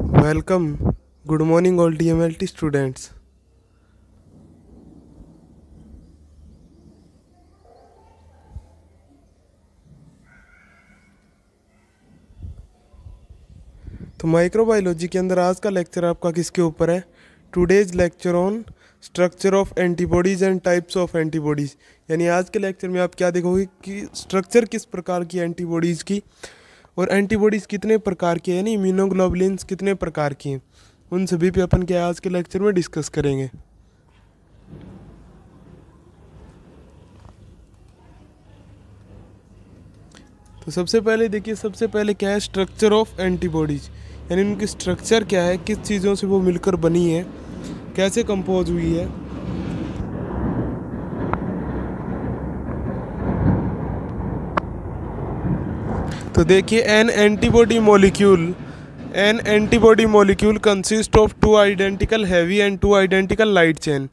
Welcome good morning all D M L T students तो microbiology के अंदर आज का लेक्चर आपका किसके ऊपर है today's lecture on structure of antibodies and types of antibodies यानी आज के लेक्चर में आप क्या देखोगे कि स्ट्रक्चर किस प्रकार की एंटीबॉडीज़ की और एंटीबॉडीज़ कितने प्रकार की यानी इम्यूनोग्लोबुलिन्स कितने प्रकार की हैं उन सभी पे अपन क्या आज के लेक्चर में डिस्कस करेंगे तो सबसे पहले देखिए सबसे पहले क्या है स्ट्रक्चर ऑफ एंटीबॉडीज़ यानी उनकी स्ट्रक्चर क्या है किस चीज़ों से वो मिलकर बनी है कैसे कंपोज हुई है तो देखिए an antibody molecule an antibody molecule consist of two identical heavy and two identical light chain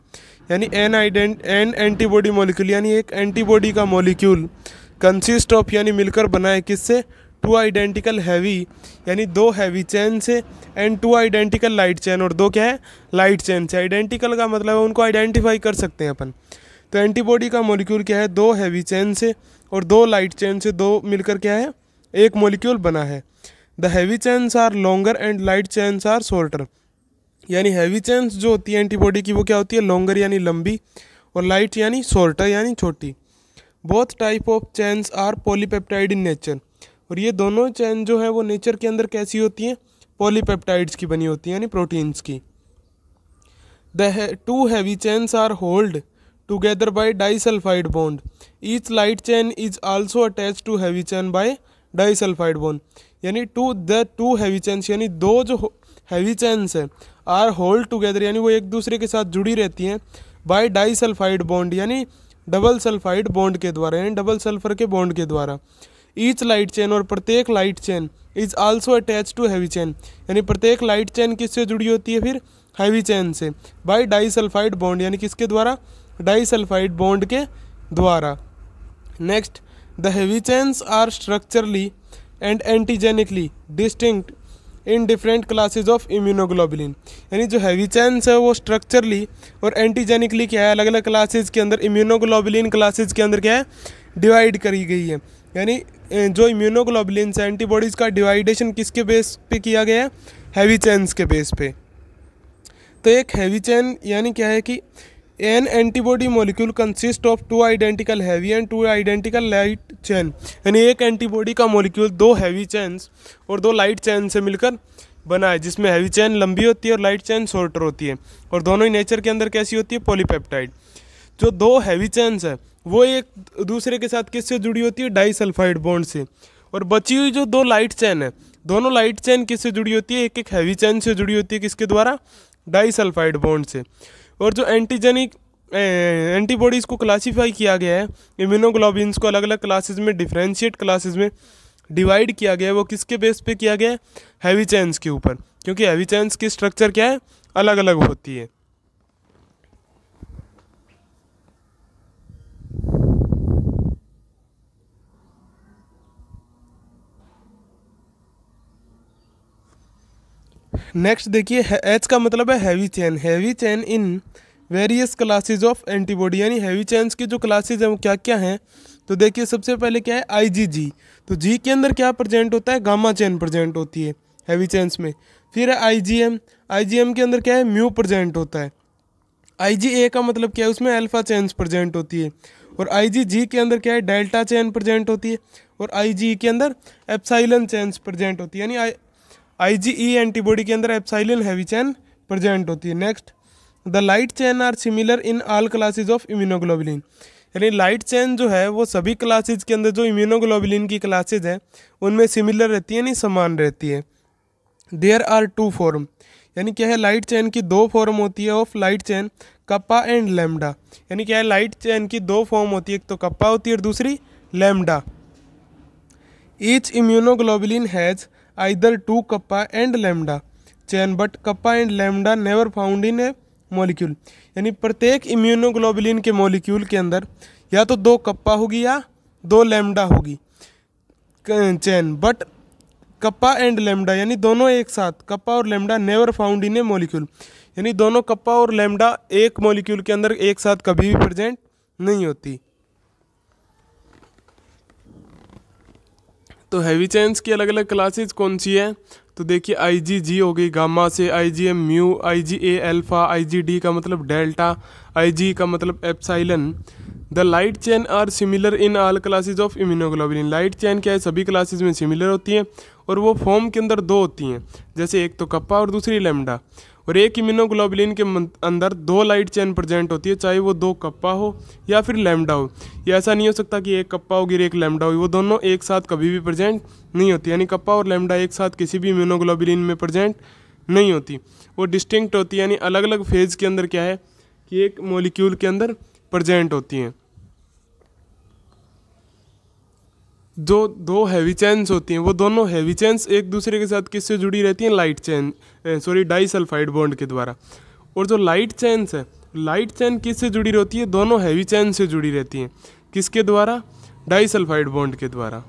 यानी एन आइडेंट एन एंटीबॉडी मोलिक्यूल यानी एक एंटीबॉडी का मोलिक्यूल कंसिस्ट ऑफ यानी मिलकर बनाए किससे टू आइडेंटिकल हैवी यानी दो हैवी चैन से and two identical light chain और दो क्या है लाइट चैन से आइडेंटिकल का मतलब है उनको आइडेंटिफाई कर सकते हैं अपन तो एंटीबॉडी का मॉलिक्यूल क्या है दो हैवी चैन से और दो लाइट चैन से दो मिलकर क्या है एक मोलिक्यूल बना है the heavy chains are longer and light chains are shorter यानी हैवी चेन्स जो होती है एंटीबॉडी की वो क्या होती है लॉन्गर यानी लंबी और लाइट यानी शॉर्टर यानी छोटी both type of chains are polypeptide in nature और ये दोनों चैन जो है वो नेचर के अंदर कैसी होती हैं पॉलीपेप्टाइड्स की बनी होती हैं यानी प्रोटीन्स की the two heavy chains are hold together by disulphide bond each light chain is also attach to heavy chain by disulphide bond यानी two the two heavy chains यानी दो जो हैवी चेंस हैं आर होल्ड टुगेदर यानी वो एक दूसरे के साथ जुड़ी रहती हैं बाय डाई सल्फाइड बॉन्ड यानी डबल सल्फाइड बॉन्ड के द्वारा यानी डबल सल्फर के बॉन्ड के द्वारा ईच लाइट चेन और प्रत्येक light chain is also attach to heavy chain यानी प्रत्येक लाइट चेन किससे जुड़ी होती है फिर हैवी चेन से बाई डाई सल्फाइड बॉन्ड यानी किसके द्वारा डाई सल्फाइड बॉन्ड के द्वारा next The heavy chains are structurally and antigenically distinct in different classes of immunoglobulin यानी जो हैवी चैंस है वो स्ट्रक्चरली और एंटीजेनिकली क्या है अलग अलग क्लासेज के अंदर इम्यूनोग्लोबुलिन क्लासेज के अंदर क्या है डिवाइड करी गई है यानी जो इम्यूनोग्लोबिलिन है एंटीबॉडीज़ का डिवाइडेशन किसके बेस पे किया गया है हैवी चैंस के बेस पे तो एक हैवी चैन यानी क्या है कि an antibody molecule consist of two identical heavy and two identical light chain यानी एक एंटीबॉडी का मॉलिक्यूल दो हैवी चैन्स और दो लाइट चैन से मिलकर बना है जिसमें हैवी चैन लंबी होती है और लाइट चैन शॉर्टर होती है और दोनों ही नेचर के अंदर कैसी होती है पॉलीपेप्टाइड जो दो हैवी चैन्स है वो एक दूसरे के साथ किससे जुड़ी होती है डाइसल्फाइड बॉन्ड से और बची हुई जो दो लाइट चैन है दोनों लाइट चैन किससे जुड़ी होती है एक एक हैवी चैन से जुड़ी होती है किसके द्वारा डाइसल्फाइड बॉन्ड से और जो एंटीजेनिक एंटीबॉडीज़ eh, को क्लासिफाई किया गया है इम्यूनोग्लोबिन्स को अलग अलग क्लासेस में डिफ्रेंशिएट क्लासेस में डिवाइड किया गया है वो किसके बेस पे किया गया है हैवी चैंस के ऊपर क्योंकि हैवी चैंस की स्ट्रक्चर क्या है अलग अलग होती है नेक्स्ट देखिए एच का मतलब है heavy chain heavy chain in various classes of antibody यानी हैवी चैंस की जो क्लासेज हैं वो क्या क्या हैं तो देखिए सबसे पहले क्या है आईजीजी तो जी के अंदर क्या प्रजेंट होता है गामा चैन प्रजेंट होती है हैवी चैंस में फिर है आईजीएम आईजीएम के अंदर क्या है म्यू प्रजेंट होता है आईजीए का मतलब क्या है उसमें अल्फा चैंस प्रजेंट होती है और आईजीजी के अंदर क्या है डेल्टा चैन प्रजेंट होती है और आईजी e के अंदर एप्साइलन चैंस प्रजेंट होती है यानी आईजीई एंटीबॉडी e के अंदर एप्साइलिन हैवी चैन प्रेजेंट होती है next the light chain are similar in all classes of immunoglobulin यानी लाइट चैन जो है वो सभी क्लासेज के अंदर जो इम्यूनोग्लोबिलिन की क्लासेज हैं उनमें सिमिलर रहती है यानी समान रहती है देयर आर टू फॉर्म यानी क्या है लाइट चैन की दो फॉर्म होती है of light chain kappa and lambda यानी क्या है लाइट चैन की दो फॉर्म होती है एक तो कप्पा होती है और दूसरी lambda each immunoglobulin has either two kappa and lambda chain but kappa and lambda never found in a molecule यानी प्रत्येक इम्यूनोग्लोबुलिन के मोलिक्यूल के अंदर या तो दो कप्पा होगी या दो लेमडा होगी chain but kappa and lambda यानी दोनों एक साथ कप्पा और lambda never found in a molecule यानी दोनों कप्पा और लेमडा एक मोलिक्यूल के अंदर एक साथ कभी भी प्रेजेंट नहीं होती तो हैवी चेन्स की अलग अलग क्लासेज कौन सी हैं तो देखिए आई जी जी हो गई गामा से I G M mu I G alpha I G D का मतलब डेल्टा आई जी का मतलब epsilon the light chain are similar in all classes of immunoglobulin light chain क्या है सभी क्लासेज में सिमिलर होती हैं और वो फॉर्म के अंदर दो होती हैं जैसे एक तो कप्पा और दूसरी लेमडा और एक इम्यूनोग्लोबुलिन के अंदर दो लाइट चैन प्रजेंट होती है चाहे वो दो कप्पा हो या फिर लेमडा हो ये ऐसा नहीं हो सकता कि एक कप्पा होगी एक लेमडा होगी वो दोनों एक साथ कभी भी प्रजेंट नहीं होती यानी कप्पा और लेमडा एक साथ किसी भी इम्यूनोग्लोबुलिन में प्रजेंट नहीं होती वो डिस्टिंक्ट होती है यानी अलग अलग फेज़ के अंदर क्या है कि एक मोलिक्यूल के अंदर प्रजेंट होती हैं जो दो हैवी चेन्स होती हैं वो दोनों हैवी चेन्स एक दूसरे के साथ किससे जुड़ी रहती हैं light chain sorry disulphide bond के द्वारा और जो लाइट चेन्स है लाइट चेन किससे जुड़ी रहती है दोनों हैवी चेन से जुड़ी रहती हैं किसके द्वारा डाई सल्फाइड बॉन्ड के द्वारा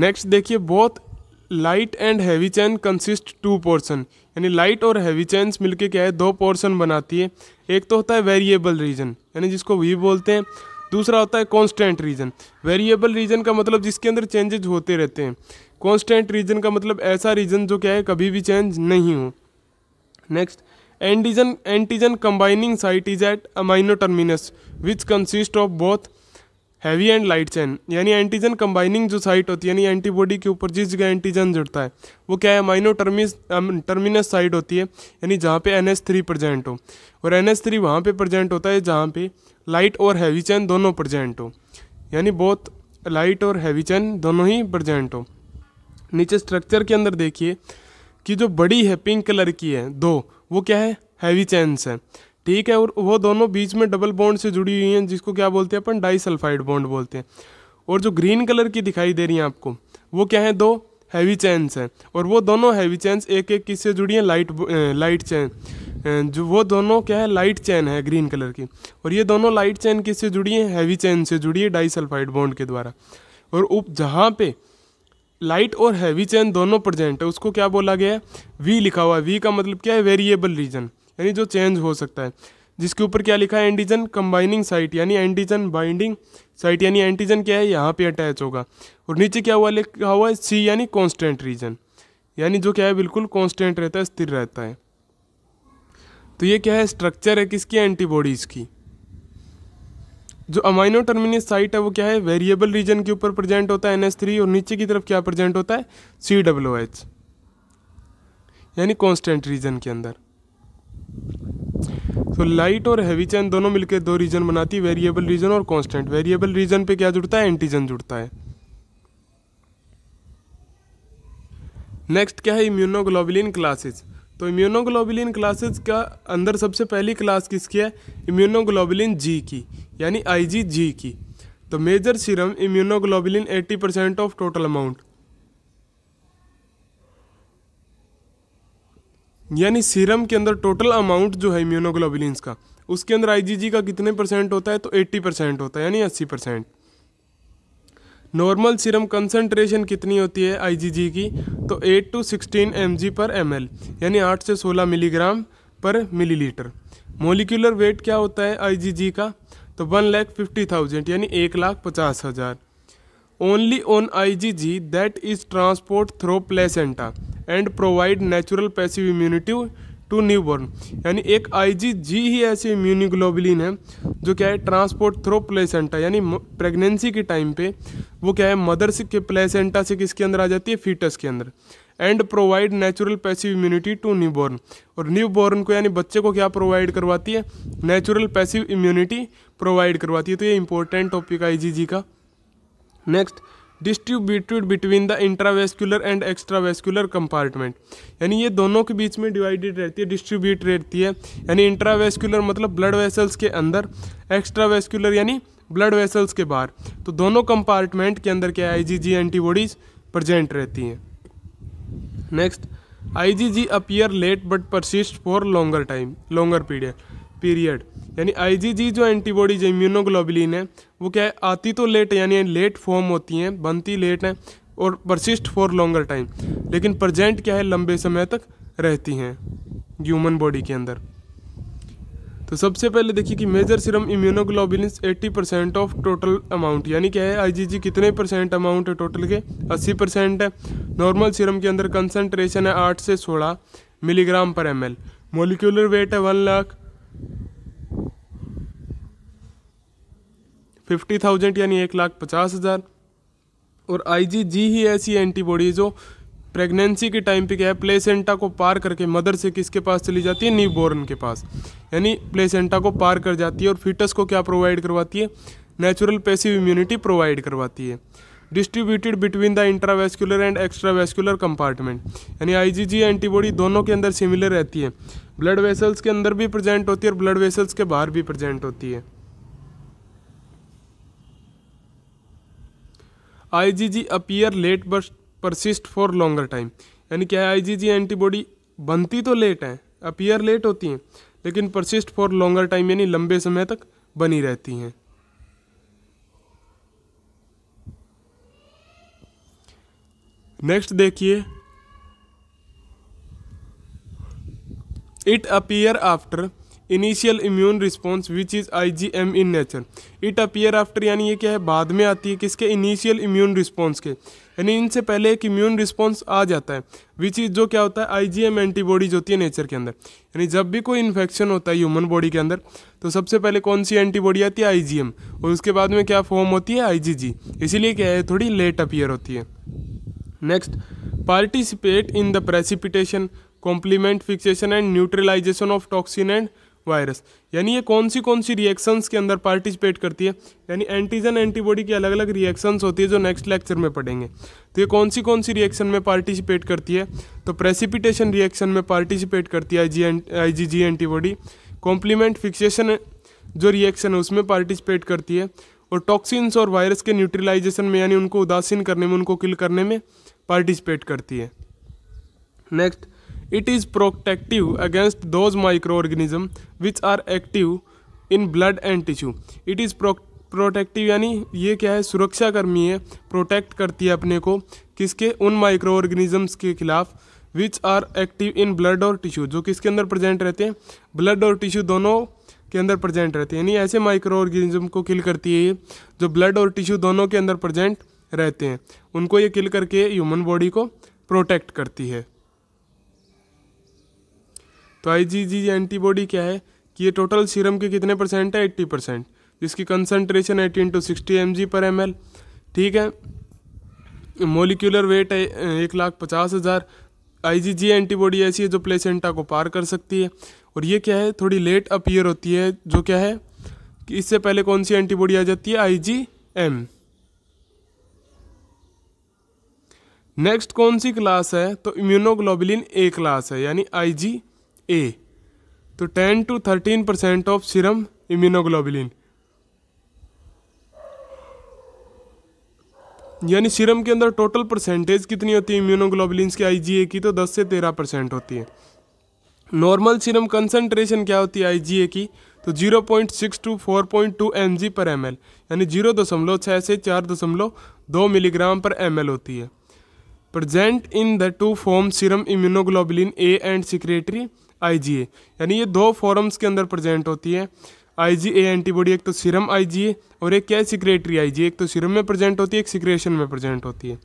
नेक्स्ट देखिए both light and heavy chain consist two portion यानी लाइट और हैवी चैंस मिलके क्या है दो पोर्शन बनाती है एक तो होता है वेरिएबल रीजन यानी जिसको वी बोलते हैं दूसरा होता है कांस्टेंट रीजन वेरिएबल रीजन का मतलब जिसके अंदर चेंजेज होते रहते हैं कॉन्स्टेंट रीजन का मतलब ऐसा रीजन जो क्या है कभी भी चेंज नहीं हो next antigen antigen combining site is at amino terminus which consist of both heavy and light chain यानी एंटीजन कंबाइनिंग जो साइट होती है यानी एंटीबॉडी के ऊपर जिस जगह एंटीजन जुड़ता है वो क्या है माइनो टर्मिस टर्मिनस साइट होती है यानी जहाँ पे एन एस थ्री प्रजेंट हो और एन एस थ्री वहाँ पर प्रजेंट होता है जहाँ पे लाइट और हैवी चैन दोनों प्रजेंट हो यानी बहुत लाइट और हैवी चैन दोनों ही प्रजेंट हो नीचे स्ट्रक्चर के अंदर देखिए कि जो बड़ी है पिंक कलर की है दो वो क्या है हैवी चैन्स है ठीक है और वो दोनों बीच में डबल बॉन्ड से जुड़ी हुई हैं जिसको क्या बोलते हैं अपन सल्फाइड बॉन्ड बोलते हैं और जो ग्रीन कलर की दिखाई दे रही हैं आपको वो क्या है दो हैवी चैंस हैं और वो दोनों हैवी चैंस एक एक किससे जुड़ी हैं लाइट लाइट चैन जो वो दोनों क्या है लाइट चैन है ग्रीन कलर की और ये दोनों लाइट चैन किससे जुड़ी हैं हैवी चैन से जुड़ी है सल्फाइड बॉन्ड के द्वारा और उप जहाँ पे लाइट और हैवी चैन दोनों प्रजेंट है उसको क्या बोला गया है वी लिखा हुआ है वी का मतलब क्या है वेरिएबल रीजन यानी जो चेंज हो सकता है जिसके ऊपर क्या लिखा है एंटीजन कंबाइनिंग साइट यानी एंटीजन बाइंडिंग साइट यानी एंटीजन क्या है यहाँ पे अटैच होगा और नीचे क्या हुआ लिखा हुआ है सी यानी कांस्टेंट रीजन यानी जो क्या है बिल्कुल कांस्टेंट रहता है स्थिर रहता है तो ये क्या है स्ट्रक्चर है किसकी एंटीबॉडीज़ की जो अमाइनो टर्मिनस साइट है वो क्या है वेरिएबल रीजन के ऊपर प्रेजेंट होता है एन एस थ्री और नीचे की तरफ क्या प्रेजेंट होता है सी डब्ल्यू एच यानी कॉन्स्टेंट रीजन के अंदर तो लाइट और हैवी चैन दोनों मिलकर दो रीजन बनाती है वेरिएबल रीजन और कांस्टेंट वेरिएबल रीजन पे क्या जुड़ता है एंटीजन जुड़ता है नेक्स्ट क्या है इम्यूनोग्लोबुलिन क्लासेस तो इम्यूनोग्लोबुलिन क्लासेस का अंदर सबसे पहली क्लास किसकी है इम्यूनोग्लोबुलिन जी की यानी आईजी जी की तो major serum immunoglobulin 80 percent of total amount यानी सीरम के अंदर टोटल अमाउंट जो है इम्यूनोग्लोबुलिन्स का उसके अंदर आईजीजी का कितने परसेंट होता है तो 80 परसेंट होता है यानी 80 परसेंट नॉर्मल सीरम कंसंट्रेशन कितनी होती है आईजीजी की तो 8 टू 16 एम पर एम यानी 8 से 16 मिलीग्राम पर मिलीलीटर मोलिकुलर वेट क्या होता है आईजीजी का तो वन लैख फिफ्टी थाउजेंड यानी एक लाख पचास हज़ार only on I G G that is transport through placenta and provide natural passive immunity to new born यानी एक आई जी जी ही ऐसी इम्यूनिग्लोबिलिन है जो क्या है ट्रांसपोर्ट थ्रो प्लेसेंटा यानी प्रेगनेंसी के टाइम पे वो क्या है मदर से के प्लेसेंटा से किसके अंदर आ जाती है फीटस के अंदर and provide natural passive immunity to new newborn और न्यू बॉर्न को यानी बच्चे को क्या प्रोवाइड करवाती है नेचुरल पैसिव इम्यूनिटी प्रोवाइड करवाती है तो ये important topic I G G का next distributed between the intravascular and extravascular compartment यानी ये दोनों के बीच में डिवाइडेड रहती है डिस्ट्रीब्यूट रहती है यानी इंट्रावेस्कुलर मतलब ब्लड वेसल्स के अंदर एक्स्ट्रावेस्कुलर यानी ब्लड वेसल्स के बाहर तो दोनों कंपार्टमेंट के अंदर क्या है आईजीजी एंटीबॉडीज प्रजेंट रहती हैं next IgG appear late but persist for longer time longer period period यानी आईजीजी जो एंटीबॉडीज इम्यूनोग्लोबुलिन है वो क्या है आती तो लेट यानी लेट फॉर्म होती हैं बनती लेट हैं और परसिस्ट फॉर लॉन्गर टाइम लेकिन प्रजेंट क्या है लंबे समय तक रहती हैं ह्यूमन बॉडी के अंदर तो सबसे पहले देखिए कि major serum immunoglobin 80 percent of total amount यानी क्या है आईजीजी कितने परसेंट अमाउंट है टोटल के 80 परसेंट है नॉर्मल सिरम के अंदर कंसंट्रेशन है 8 से 16 मिलीग्राम पर एम एल मोलिकुलर वेट है वन लाख फिफ्टी थाउजेंड यानी एक लाख पचास हज़ार और आई जी ही ऐसी एंटीबॉडी जो प्रेगनेंसी के टाइम पे क्या है प्लेसेंटा को पार करके मदर से किसके पास चली जाती है न्यू बोर्न के पास यानी प्लेसेंटा को पार कर जाती है और फीटस को क्या प्रोवाइड करवाती है नेचुरल पेसिव इम्यूनिटी प्रोवाइड करवाती है distributed between the intravascular and extravascular compartment यानी आईजीजी एंटीबॉडी दोनों के अंदर सिमिलर रहती है ब्लड वेसल्स के अंदर भी प्रेजेंट होती है और ब्लड वेसल्स के बाहर भी प्रेजेंट होती है IgG appear late but persist for longer time यानी क्या है आईजीजी एंटीबॉडी बनती तो लेट है अपीयर लेट होती हैं लेकिन परसिस्ट फॉर लॉन्गर टाइम यानी लंबे समय तक बनी रहती हैं नेक्स्ट देखिए it appear after initial immune response which is M in nature it appear after यानी ये क्या है बाद में आती है किसके इनिशियल इम्यून रिस्पॉन्स के यानी इनसे पहले एक इम्यून रिस्पॉन्स आ जाता है विच इज़ जो क्या होता है एम एंटीबॉडीज होती है नेचर के अंदर यानी जब भी कोई इन्फेक्शन होता है ह्यूमन बॉडी के अंदर तो सबसे पहले कौन सी एंटीबॉडी आती है एम और उसके बाद में क्या फॉर्म होती है जी इसीलिए क्या है थोड़ी लेट अपियर होती है next participate in the precipitation complement fixation and neutralisation of toxin and virus यानी ये कौन सी कौन सी रिएक्शंस के अंदर पार्टिसिपेट करती है यानी एंटीजन एंटीबॉडी की अलग अलग रिएक्शंस होती है जो नेक्स्ट लेक्चर में पढ़ेंगे तो ये कौन सी कौन सी रिएक्शन में पार्टिसिपेट करती है तो प्रेसिपिटेशन रिएक्शन में पार्टिसिपेट करती है I G G antibody complement fixation जो रिएक्शन है उसमें पार्टिसिपेट करती है और टॉक्सिन्स और वायरस के न्यूट्रलाइजेशन में यानी उनको उदासीन करने में उनको किल करने में पार्टिसिपेट करती है next it is protective against those microorganism which are active in blood and tissue it is pro protective यानी ये क्या है सुरक्षाकर्मी है प्रोटेक्ट करती है अपने को किसके उन माइक्रो ऑर्गेनिजम्स के खिलाफ which are active in blood और टिश्यू जो किसके अंदर प्रेजेंट रहते हैं ब्लड और टिश्यू दोनों के अंदर प्रेजेंट रहते हैं यानी ऐसे माइक्रो ऑर्गेनिज्म को किल करती है ये जो ब्लड और टिश्यू दोनों के अंदर प्रेजेंट रहते हैं उनको ये किल करके ह्यूमन बॉडी को प्रोटेक्ट करती है तो आईजीजी एंटीबॉडी क्या है कि ये टोटल सीरम के कितने परसेंट है एट्टी परसेंट जिसकी concentration eighty into sixty M G पर एम एल ठीक है मोलिकुलर वेट है एक लाख पचास हज़ार आई जी जी एंटीबॉडी ऐसी है जो प्लेसेंटा को पार कर सकती है और ये क्या है थोड़ी लेट अपीयर होती है जो क्या है कि इससे पहले कौन सी एंटीबॉडी आ जाती है आई जी एम नेक्स्ट कौन सी क्लास है तो इम्यूनोग्लोबिलिन ए क्लास है यानी आई जी ए तो 10 to 13 percent of serum immunoglobulin यानी सीरम के अंदर टोटल परसेंटेज कितनी होती है इम्यूनोग्लोबुलिन के आईजीए की तो 10 से 13 परसेंट होती है नॉर्मल सीरम कंसनट्रेशन क्या होती है आईजीए की तो 0.6 two four point M G पर एम यानी जीरो दशमलव छः से चार दशमलव दो मिलीग्राम पर एम होती है present in the two form serum immunoglobulin A and secretory I यानी ये दो फॉरम्स के अंदर प्रजेंट होती है आईजीए एंटीबॉडी एक तो सीरम आईजीए और एक क्या है सिक्रेटरी आईजीए एक तो सीरम में प्रेजेंट होती है एक सिक्रेशन में प्रेजेंट होती है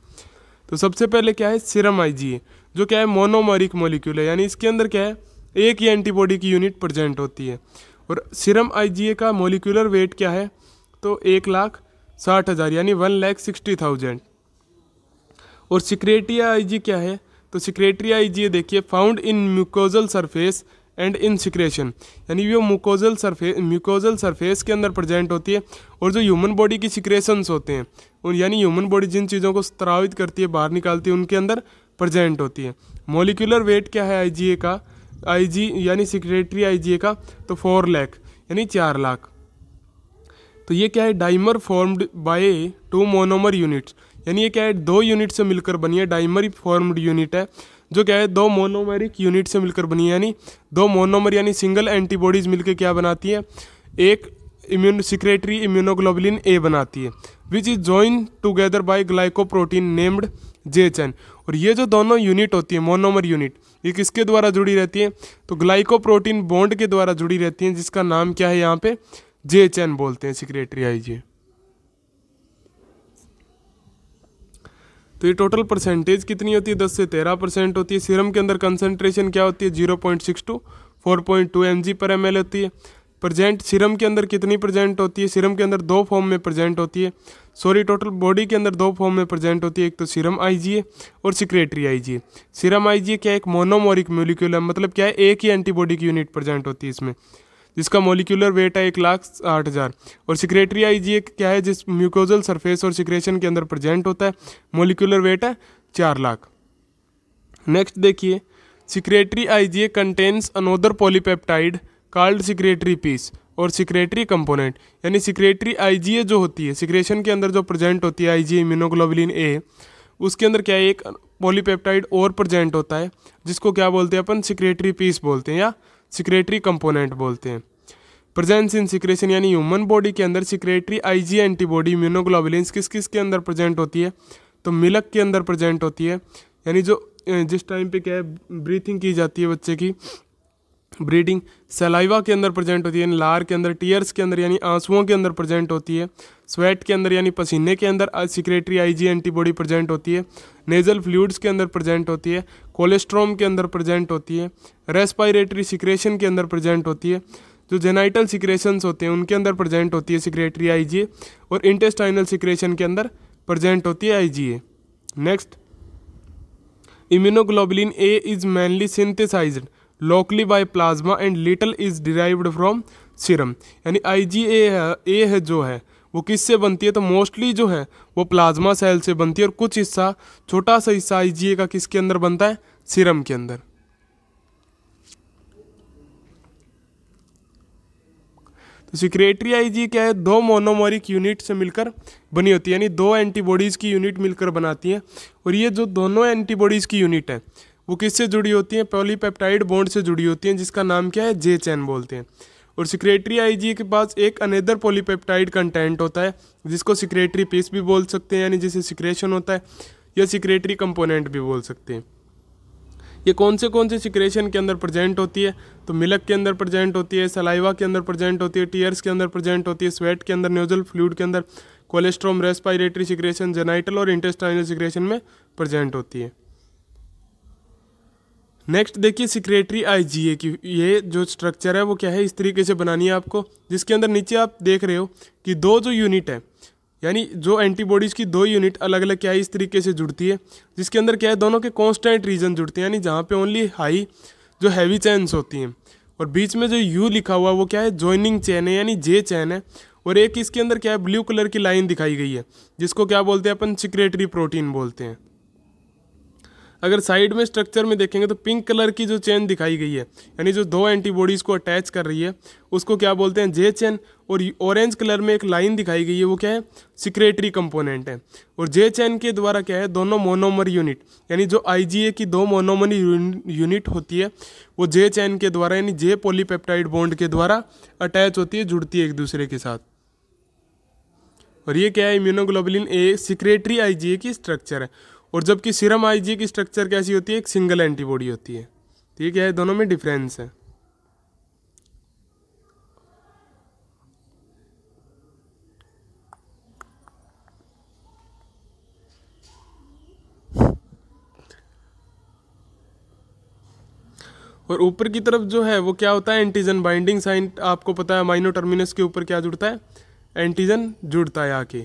तो सबसे पहले क्या है सीरम आईजीए जो क्या है मोनोमरिक मोलिक्यूल है यानी इसके अंदर क्या है एक ही एंटीबॉडी की यूनिट प्रेजेंट होती है और सीरम आईजीए का मोलिकुलर वेट क्या है तो एक लाख साठ हज़ार यानी वन लैख सिक्सटी थाउजेंड और सिक्रेटिया आई क्या है तो आई जी देखिए found in mucosal surface and in secretion यानी वो म्यूकोजल सरफेस म्यूकोजल सरफेस के अंदर प्रेजेंट होती है और जो ह्यूमन बॉडी की सिक्रेशंस होते हैं उन यानी ह्यूमन बॉडी जिन चीज़ों को स्त्रावित करती है बाहर निकालती है उनके अंदर प्रजेंट होती है मोलिकुलर वेट क्या है आई का आई यानी सिक्रेटरी आई का तो फोर लैख यानी चार लाख तो ये क्या है dimer formed by two monomer units यानी ये क्या है दो यूनिट से मिलकर बनी है डाइमरी फॉर्म्ड यूनिट है जो क्या है दो मोनोमेरिक यूनिट से मिलकर बनी है यानी दो मोनोमर यानी सिंगल एंटीबॉडीज़ मिलकर क्या बनाती है एक इम्यून सिक्रेटरी इम्यूनोग्लोबुलिन ए बनाती है which is join together by glycoprotein named J और ये जो दोनों यूनिट होती है मोनोमर यूनिट ये किसके द्वारा जुड़ी रहती है तो ग्लाइकोप्रोटीन बॉन्ड के द्वारा जुड़ी रहती है जिसका नाम क्या है यहाँ पे जे बोलते हैं सिक्रेटरी आई तो ये टोटल परसेंटेज कितनी होती है दस से तेरह परसेंट होती है सीरम के अंदर कंसनट्रेशन क्या होती है zero point six to four point two M G पर एम एल होती है प्रजेंट सीरम के अंदर कितनी प्रजेंट होती है सीरम के अंदर दो फॉर्म में प्रजेंट होती है सॉरी टोटल बॉडी के अंदर दो फॉर्म में प्रजेंट होती है एक तो सीरम आईजीए और secretory I IgA serum IgA क्या एक मोनोमोरिक मोलिक्यूल है मतलब क्या है एक ही एंटीबॉडी की यूनिट प्रजेंट होती है इसमें जिसका मोलिकुलर वेट है एक लाख आठ हज़ार और सिक्रेटरी आई जी क्या है जिस म्यूकोजल सरफेस और सिक्रेशन के अंदर प्रजेंट होता है मोलिकुलर वेट है चार लाख नेक्स्ट देखिए secretory I G contains another polypeptide called secretory piece और सिक्रेटरी कंपोनेंट यानी सिक्रेटरी आईजीए जो होती है सिक्रेशन के अंदर जो प्रेजेंट होती है आईजीए इम्यूनोग्लोबुलिन ए उसके अंदर क्या है एक पॉलीपेप्टाइड और प्रेजेंट होता है जिसको क्या बोलते हैं अपन सिक्रेटरी पीस बोलते हैं या सिक्रेटरी कंपोनेंट बोलते हैं प्रेजेंस इन सिक्रेशन यानी ह्यूमन बॉडी के अंदर सिक्रेटरी आईजी एंटीबॉडी इम्यूनोग्लोबुलिन्स किस किस के अंदर प्रेजेंट होती है तो मिलक के अंदर प्रेजेंट होती है यानी जो जिस टाइम पे क्या है ब्रीथिंग की जाती है बच्चे की ब्रीडिंग सेलाइवा के अंदर प्रेजेंट होती है यानी लार के अंदर टीयर्स के अंदर यानी आंसुओं के अंदर प्रेजेंट होती है स्वेट के अंदर यानी पसीने के अंदर सिक्रेटरी आईजी एंटीबॉडी प्रेजेंट होती है नेजल फ्लूड्स के अंदर प्रेजेंट होती है कोलेस्ट्रोम के अंदर प्रेजेंट होती है रेस्पायरेटरी सिक्रेशन के अंदर प्रेजेंट होती है जो जेनाइटल सिक्रेशन होते हैं उनके अंदर प्रेजेंट होती है सिक्रेटरी आई और इंटेस्टाइनल सिक्रेशन के अंदर प्रजेंट होती है I next immunoglobulin A is mainly synthesised locally by plasma and little is derived from serum यानी आई जी ए है ए है जो है वो किससे से बनती है तो मोस्टली जो है वो प्लाज्मा सेल से बनती है और कुछ हिस्सा छोटा सा हिस्सा आई जी ए का किसके अंदर बनता है सीरम के अंदर तो सिक्रेटरी आई जी क्या है दो मोनोमोरिक यूनिट से मिलकर बनी होती है यानी दो एंटीबॉडीज़ की यूनिट मिलकर बनाती है और ये जो दोनों एंटीबॉडीज़ की यूनिट है वो किससे जुड़ी होती हैं पॉलीपेप्टाइड बॉन्ड से जुड़ी होती हैं जिसका नाम क्या है जे चैन बोलते हैं और सिक्रेटरी आईजी के पास एक अनेदर पॉलीपेप्टाइड कंटेंट होता है जिसको सिक्रेटरी पीस भी बोल सकते हैं यानी जिसे सिक्रेशन होता है या सिक्रेटरी कंपोनेंट भी बोल सकते हैं ये कौन से कौन से सिक्रेशन के अंदर प्रेजेंट होती है तो मिलक के अंदर प्रेजेंट होती है सलाइवा के अंदर प्रेजेंट होती है टीयर्स के अंदर प्रेजेंट होती है स्वेट के अंदर न्यूजल फ्लूड के अंदर कोलेस्ट्रोम रेस्पायरेटरी सिक्रेशन जेनाइटल और इंटेस्टाइनल सिक्रेशन में प्रेजेंट होती है नेक्स्ट देखिए सिक्रेटरी आईजीए की ये जो स्ट्रक्चर है वो क्या है इस तरीके से बनानी है आपको जिसके अंदर नीचे आप देख रहे हो कि दो जो यूनिट है यानी जो एंटीबॉडीज़ की दो यूनिट अलग अलग क्या है इस तरीके से जुड़ती है जिसके अंदर क्या है दोनों के कॉन्स्टेंट रीजन जुड़ते हैं यानी जहाँ पे ओनली हाई जो हैवी चैनस होती हैं और बीच में जो यू लिखा हुआ है वो क्या है ज्वाइनिंग चैन है यानी जे चैन है और एक इसके अंदर क्या है ब्लू कलर की लाइन दिखाई गई है जिसको क्या बोलते हैं अपन सिक्रेटरी प्रोटीन बोलते हैं अगर साइड में स्ट्रक्चर में देखेंगे तो पिंक कलर की जो चेन दिखाई गई है यानी जो दो एंटीबॉडीज़ को अटैच कर रही है उसको क्या बोलते हैं जे चेन और ऑरेंज कलर में एक लाइन दिखाई गई है वो क्या है सिक्रेटरी कंपोनेंट है और जे चैन के द्वारा क्या है दोनों मोनोमर यूनिट यानी जो आई की दो मोनोमर यूनिट होती है वो जे चैन के द्वारा यानी जे पोलीपेप्टाइड बॉन्ड के द्वारा अटैच होती है जुड़ती है एक दूसरे के साथ और ये क्या है इम्यूनोग्लोबिलिन ए सिक्रेटरी आईजीए की स्ट्रक्चर है और जबकि सीरम आईजी की स्ट्रक्चर कैसी होती है एक सिंगल एंटीबॉडी होती है ठीक तो है दोनों में डिफरेंस है और ऊपर की तरफ जो है वो क्या होता है एंटीजन बाइंडिंग साइन आपको पता है माइनो टर्मिनस के ऊपर क्या जुड़ता है एंटीजन जुड़ता है आके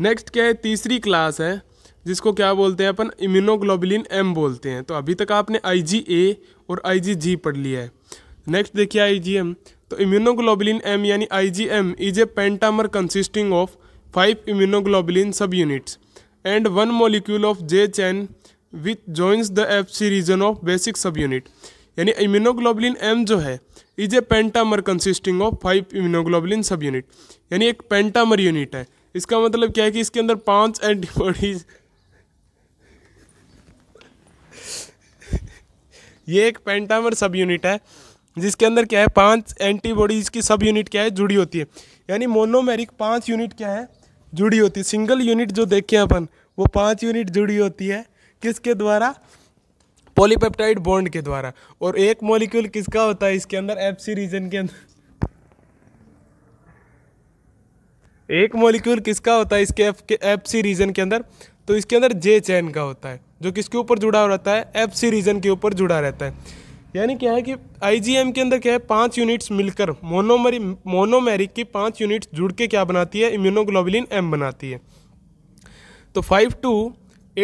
नेक्स्ट क्या है तीसरी क्लास है जिसको क्या बोलते हैं अपन इम्यूनोग्लोबुलिन एम बोलते हैं तो अभी तक आपने आई जी ए और आई जी जी पढ़ लिया है नेक्स्ट देखिए आई जी एम तो इम्यूनोग्लोबुलिन एम यानी I G M is a pentamer consisting of five immunoglobulin subunits and one molecule of J chain with joins the F C region of basic subunit यानी immunoglobulin M जो है is a pentamer consisting of five immunoglobulin subunit यानी एक pentamer unit है इसका मतलब क्या है कि इसके अंदर पांच एंटीबॉडीज ये एक पेंटामर सब यूनिट है जिसके अंदर क्या है पांच एंटीबॉडीज की सब यूनिट क्या है जुड़ी होती है यानी मोनोमेरिक पांच यूनिट क्या है जुड़ी होती है सिंगल यूनिट जो देखे अपन वो पांच यूनिट जुड़ी होती है किसके द्वारा पॉलीपेप्टाइड बॉन्ड के द्वारा और एक मॉलिक्यूल किसका होता है इसके अंदर एफ सी रीजन के अंदर एक मॉलिक्यूल किसका होता है इसके एफ के एफ सी रीजन के अंदर तो इसके अंदर जे चैन का होता है जो किसके ऊपर जुड़ा रहता है एफ सी रीजन के ऊपर जुड़ा रहता है यानी क्या है कि आई के अंदर क्या है पाँच यूनिट्स मिलकर मोनोमरी मोनोमेरिक की पाँच यूनिट्स जुड़ के क्या बनाती है इम्यूनोग्लोबिलिन एम बनाती है तो five to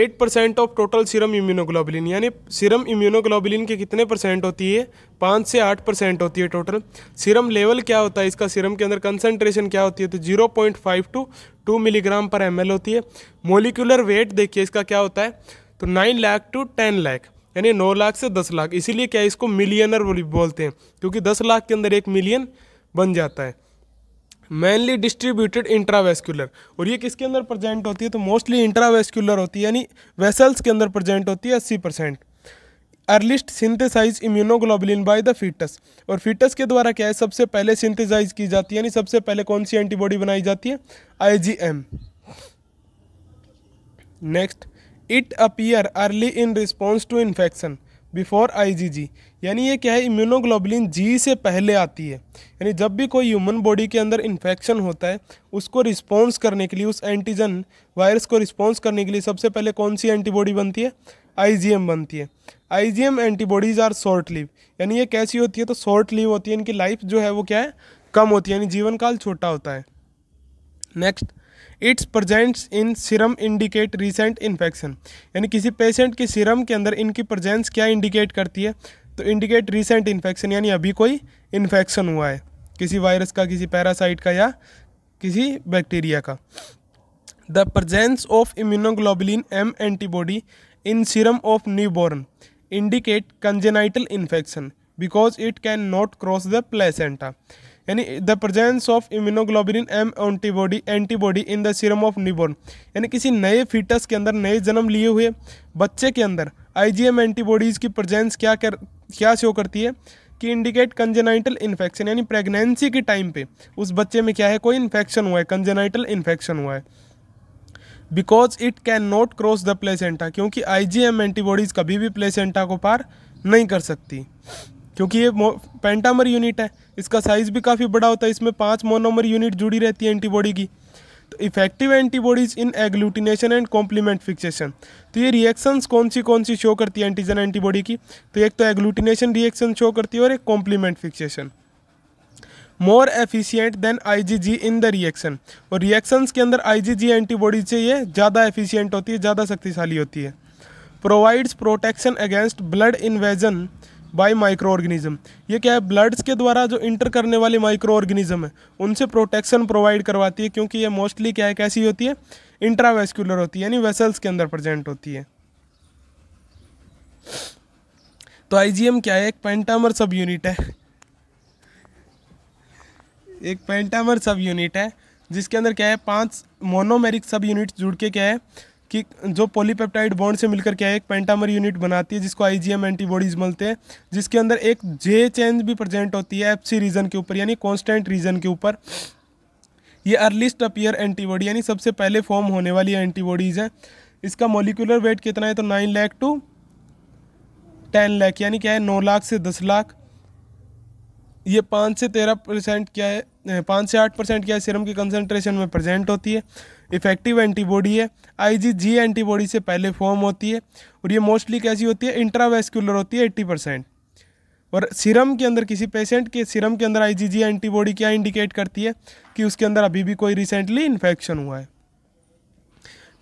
eight percent of total serum immunoglobulin यानी सीरम इम्यूनोग्लोबुलिन के कितने परसेंट होती है पाँच से आठ परसेंट होती है टोटल सीरम लेवल क्या होता है इसका सीरम के अंदर कंसनट्रेशन क्या होती है तो zero point five to two milligram पर एम होती है मोलिकुलर वेट देखिए इसका क्या होता है तो nine lakh to ten lakh यानी नौ लाख से दस लाख इसीलिए क्या इसको मिलियनर बोलते हैं क्योंकि दस लाख के अंदर एक मिलियन बन जाता है मैनली डिस्ट्रीब्यूटेड इंट्रावेस्कुलर और ये किसके अंदर प्रेजेंट होती है तो मोस्टली इंट्रावेस्कुलर होती है यानी वेसल्स के अंदर प्रेजेंट होती है अस्सी percent earliest synthesise immunoglobulin by the foetus और फीटस के द्वारा क्या है सबसे पहले सिंथेसाइज की जाती है यानी सबसे पहले कौन सी एंटीबॉडी बनाई जाती है I G M next it appear early in response to infection before IgG यानी ये क्या है इम्यूनोग्लोबुलिन जी से पहले आती है यानी जब भी कोई ह्यूमन बॉडी के अंदर इन्फेक्शन होता है उसको रिस्पॉन्स करने के लिए उस एंटीजन वायरस को रिस्पॉन्स करने के लिए सबसे पहले कौन सी एंटीबॉडी बनती है आईजीएम बनती है IgM antibodies are short live यानी ये कैसी होती है तो शॉर्ट लिव होती है इनकी लाइफ जो है वो क्या है कम होती है यानी जीवन काल छोटा होता है next it's presents in serum indicate recent infection यानी किसी पेशेंट के सीरम के अंदर इनकी प्रजेंस क्या इंडिकेट करती है तो इंडिकेट रिसेंट इन्फेक्शन यानी अभी कोई इन्फेक्शन हुआ है किसी वायरस का किसी पैरासाइट का या किसी बैक्टीरिया का the presence of immunoglobulin M antibody in serum of newborn indicate congenital infection because it cannot cross the placenta यानी the presence of immunoglobin M antibody antibody in the serum of newborn यानी किसी नए foetus के अंदर नए जन्म लिए हुए बच्चे के अंदर आईजीएम एंटीबॉडीज़ की प्रजेंस क्या कर क्या शो करती है कि इंडिकेट कंजेनाइटल इन्फेक्शन यानी प्रेगनेंसी के टाइम पे उस बच्चे में क्या है कोई इन्फेक्शन हुआ है कंजेनाइटल इन्फेक्शन हुआ है because it cannot cross the placenta क्योंकि आईजीएम एंटीबॉडीज़ कभी भी प्लेसेंटा को पार नहीं कर सकती क्योंकि ये पेंटामर यूनिट है इसका साइज़ भी काफ़ी बड़ा होता है इसमें पाँच मोनोमर यूनिट जुड़ी रहती है एंटीबॉडी की तो effective antibodies in agglutination and complement fixation तो ये रिएक्शंस कौन सी कौन सी शो करती है एंटीजन एंटीबॉडी की तो एक तो एग्लूटिनेशन रिएक्शन शो करती है और एक complement fixation more efficient than I in the reaction और रिएक्शंस के अंदर आई एंटीबॉडीज से ये ज़्यादा एफिशियंट होती है ज़्यादा शक्तिशाली होती है provides protection against blood invasion by microorganism ये क्या है ब्लड्स के द्वारा जो इंटर करने वाले माइक्रो ऑर्गेनिज्म है उनसे प्रोटेक्शन प्रोवाइड करवाती है क्योंकि ये मोस्टली क्या है कैसी होती है इंट्रावेस्कुलर होती है यानी वेसल्स के अंदर प्रजेंट होती है तो आईजीएम क्या है एक पेंटामर सब यूनिट है एक पेंटामर सब यूनिट है जिसके अंदर क्या है पांच मोनोमेरिक सब यूनिट जुड़ के क्या है कि जो पॉलीपेप्टाइड बॉन्ड से मिलकर क्या है एक पेंटामर यूनिट बनाती है जिसको आईजीएम एंटीबॉडीज मिलते हैं जिसके अंदर एक जे चेंज भी प्रेजेंट होती है एफसी रीजन के ऊपर यानी कांस्टेंट रीजन के ऊपर ये अर्लीस्ट अपियर एंटीबॉडी यानी सबसे पहले फॉर्म होने वाली एंटीबॉडीज़ हैं इसका मोलिकुलर वेट कितना है तो nine lakh to ten lakh यानी क्या है नौ लाख से दस लाख ये पाँच से तेरह परसेंट क्या है पाँच से आठ परसेंट क्या है सिरम की कंसनट्रेशन में प्रेजेंट होती है इफेक्टिव एंटीबॉडी है आईजीजी एंटीबॉडी से पहले फॉर्म होती है और ये मोस्टली कैसी होती है इंट्रावेस्कुलर होती है एट्टी परसेंट और सीरम के अंदर किसी पेशेंट के सीरम के अंदर आईजीजी एंटीबॉडी क्या इंडिकेट करती है कि उसके अंदर अभी भी कोई रिसेंटली इन्फेक्शन हुआ है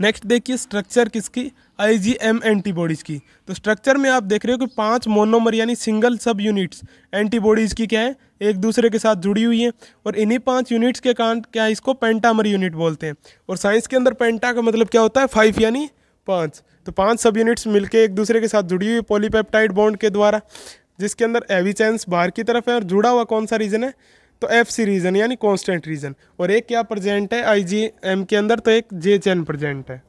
नेक्स्ट देखिए स्ट्रक्चर किसकी आईजीएम एंटीबॉडीज़ की तो स्ट्रक्चर में आप देख रहे हो कि पांच मोनोमर यानी सिंगल सब यूनिट्स एंटीबॉडीज़ की क्या है एक दूसरे के साथ जुड़ी हुई है और इन्हीं पांच यूनिट्स के कारण क्या इसको पेंटामर यूनिट बोलते हैं और साइंस के अंदर पेंटा का मतलब क्या होता है फाइव यानी पाँच तो पाँच सब यूनिट्स मिलके एक दूसरे के साथ जुड़ी हुई पॉलीपेप्टाइड बॉन्ड के द्वारा जिसके अंदर एविचेंस बाहर की तरफ है और जुड़ा हुआ कौन सा रीजन है तो एफ सी रीजन यानी कॉन्स्टेंट रीजन और एक क्या प्रजेंट है आई के अंदर तो एक जे चैन प्रजेंट है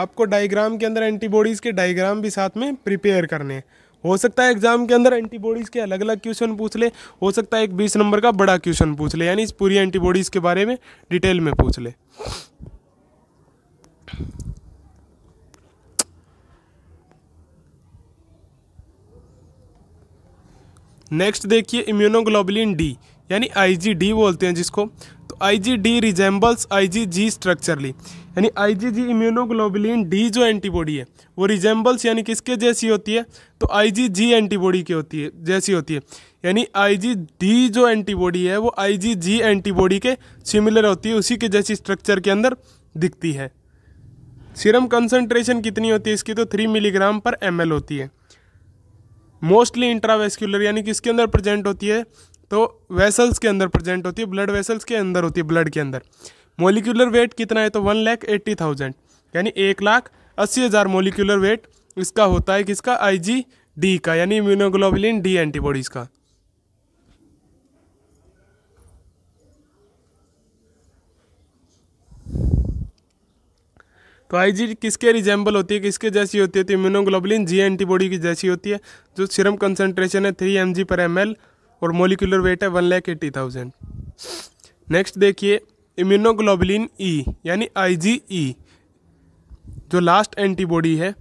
आपको डायग्राम के अंदर एंटीबॉडीज़ के डायग्राम भी साथ में प्रिपेयर करने हैं हो सकता है एग्जाम के अंदर एंटीबॉडीज़ के अलग अलग क्वेश्चन पूछ ले हो सकता है एक बीस नंबर का बड़ा क्वेश्चन पूछ ले यानी इस पूरी एंटीबॉडीज़ के बारे में डिटेल में पूछ ले नेक्स्ट देखिए इम्यूनोग्लोबुलिन डी यानी आईजीडी बोलते हैं जिसको तो आईजीडी रिजेंबल्स आईजीजी स्ट्रक्चरली यानी I G G immunoglobulin D जो एंटीबॉडी है वो रिजेंबल्स यानी किसके जैसी होती है तो आई जी जी एंटीबॉडी की होती है जैसी होती है यानी आई जी डी जो एंटीबॉडी है वो आई जी जी एंटीबॉडी के सिमिलर होती है उसी के जैसी स्ट्रक्चर के अंदर दिखती है सीरम कंसनट्रेशन कितनी होती है इसकी तो थ्री मिलीग्राम पर एम होती है मोस्टली इंट्रावेस्क्यूलर यानी किसके अंदर प्रेजेंट होती है तो वेसल्स के अंदर प्रेजेंट होती है ब्लड वेसल्स के अंदर होती है ब्लड के अंदर मोलिकुलर वेट कितना है तो वन लैख एट्टी थाउजेंड यानी एक लाख अस्सी हज़ार मोलिकुलर वेट इसका होता है किसका आई डी का यानी इम्यूनोग्लोबुलिन डी एंटीबॉडीज़ का तो आईजी किसके रिजेंबल होती है किसके जैसी होती है तो इम्यूनोग्लोबुलिन जी एंटीबॉडी की जैसी होती है जो सीरम कंसनट्रेशन है थ्री एम पर एम और मोलिकुलर वेट है one lakh eighty thousand next देखिए इम्यूनोग्लोबुलिन ई e, यानी आईजीई e, जो लास्ट एंटीबॉडी है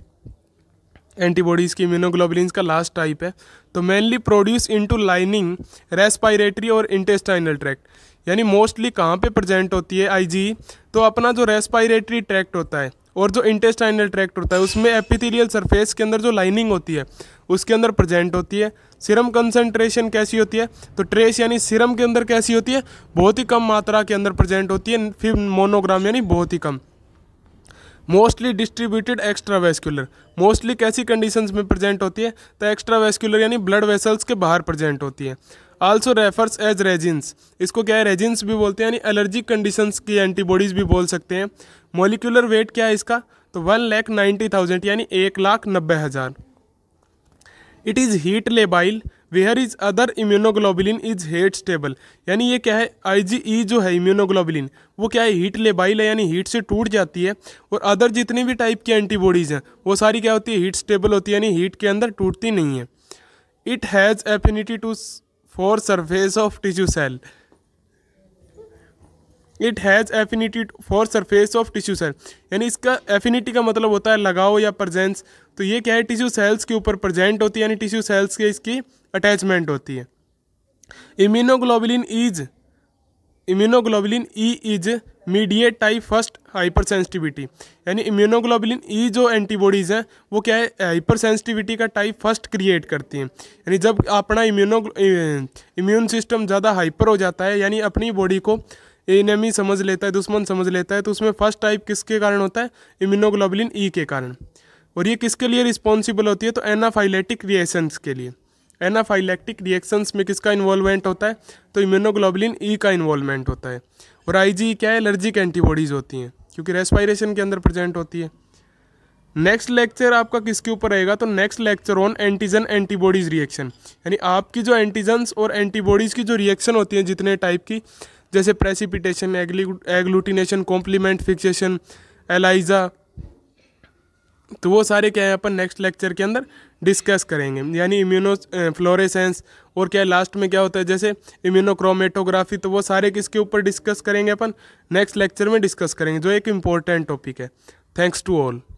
एंटीबॉडीज़ की इम्यूनोग्लोबुलिन्स का लास्ट टाइप है तो mainly produce into lining respiratory और इंटेस्टाइनल ट्रैक्ट यानी मोस्टली कहाँ पे प्रेजेंट होती है आईजी e? तो अपना जो रेस्पायरेटरी ट्रैक्ट होता है और जो इंटेस्टाइनल ट्रैक्ट होता है उसमें एपिथीरियल सरफेस के अंदर जो लाइनिंग होती है उसके अंदर प्रेजेंट होती है सिरम कंसनट्रेशन कैसी होती है तो ट्रेस यानी सिरम के अंदर कैसी होती है बहुत ही कम मात्रा के अंदर प्रेजेंट होती है फिर मोनोग्राम यानी बहुत ही कम mostly distributed extravascular mostly कैसी कंडीशंस में प्रेजेंट होती है तो एक्स्ट्रा वेस्क्यूलर यानी ब्लड वेसल्स के बाहर प्रेजेंट होती है आल्सो रेफर्स एज रेजिन्स इसको क्या है रेजिन्स भी बोलते हैं यानी एलर्जिक कंडीशंस की एंटीबॉडीज़ भी बोल सकते हैं मोलिकुलर वेट क्या है इसका तो वन लैख नाइन्टी थाउजेंड यानी एक लाख नब्बे हज़ार it is heat labile where is other immunoglobulin is heat stable यानी ये क्या है आईजीई e जो है इम्यूनोग्लोबिलिन वो क्या है हीट लेबाइल है यानी हीट से टूट जाती है और अदर जितनी भी टाइप की एंटीबॉडीज़ हैं वो सारी क्या होती है हीट स्टेबल होती है यानी हीट के अंदर टूटती नहीं है it has affinity to for surface of tissue cell it has affinity for surface of tissue cell यानी इसका एफिनिटी का मतलब होता है लगाव या प्रजेंस तो ये क्या है टिश्यू सेल्स के ऊपर प्रजेंट होती है यानी टिश्यू सेल्स के इसकी अटैचमेंट होती है immunoglobulin is immunoglobulin E is mediate type first hypersensitivity यानी इम्यूनोग्लोबुलिन ई e जो एंटीबॉडीज़ हैं वो क्या है हाइपर सेंसिटिविटी का टाइप फर्स्ट क्रिएट करती हैं यानी जब अपना इम्यूनो इम्यून सिस्टम ज़्यादा हाइपर हो जाता है यानी अपनी बॉडी को एनेमी समझ लेता है दुश्मन समझ लेता है तो उसमें फर्स्ट टाइप किसके कारण होता है इम्यूनोग्लोबुलिन ई e के कारण और ये किसके लिए रिस्पॉन्सिबल होती है तो एनाफाइलेटिक रिएक्शंस के लिए एनाफाइलेक्टिक रिएक्शंस में किसका इन्वॉल्वमेंट होता है तो इम्यूनोग्लोबुलिन ई e का इन्वॉल्वमेंट होता है और आई e क्या है एलर्जिक एंटीबॉडीज़ होती हैं क्योंकि रेस्पायरेशन के अंदर प्रेजेंट होती है नेक्स्ट लेक्चर आपका किसके ऊपर रहेगा तो next lecture on antigen antibodies reaction यानी आपकी जो एंटीजन्स और एंटीबॉडीज़ की जो रिएक्शन होती हैं जितने टाइप की जैसे precipitation agglutination complement fixation ELISA तो वो सारे क्या है अपन नेक्स्ट लेक्चर के अंदर डिस्कस करेंगे यानी इम्यूनो फ्लोरेसेंस और क्या लास्ट में क्या होता है जैसे इम्यूनोक्रोमेटोग्राफी तो वो सारे किसके ऊपर डिस्कस करेंगे अपन नेक्स्ट लेक्चर में डिस्कस करेंगे जो एक इम्पोर्टेंट टॉपिक है थैंक्स टू ऑल